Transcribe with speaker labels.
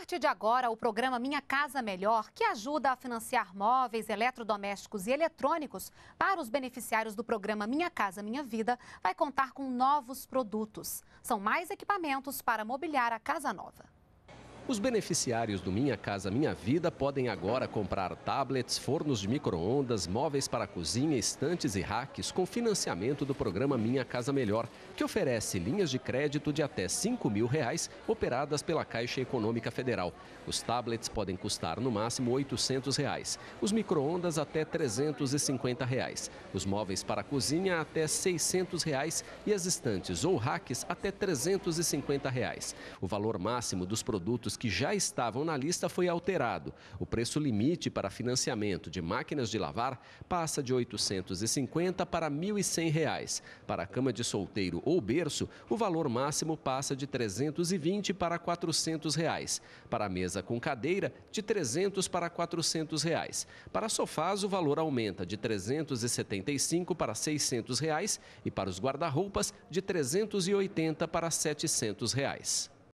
Speaker 1: partir de agora, o programa Minha Casa Melhor, que ajuda a financiar móveis, eletrodomésticos e eletrônicos para os beneficiários do programa Minha Casa Minha Vida, vai contar com novos produtos. São mais equipamentos para mobiliar a casa nova.
Speaker 2: Os beneficiários do Minha Casa Minha Vida podem agora comprar tablets, fornos de micro-ondas, móveis para cozinha, estantes e racks com financiamento do programa Minha Casa Melhor, que oferece linhas de crédito de até 5 mil reais operadas pela Caixa Econômica Federal. Os tablets podem custar no máximo 800 reais, os micro-ondas até 350 reais, os móveis para cozinha até 600 reais e as estantes ou racks até 350 reais. O valor máximo dos produtos que já estavam na lista foi alterado. O preço limite para financiamento de máquinas de lavar passa de R$ 850 para R$ 1.100. Reais. Para cama de solteiro ou berço, o valor máximo passa de R$ 320 para R$ 400. Reais. Para mesa com cadeira, de 300 para 400 reais. Para sofás, o valor aumenta de 375 para 600 reais e para os guarda-roupas, de 380 para 700 reais.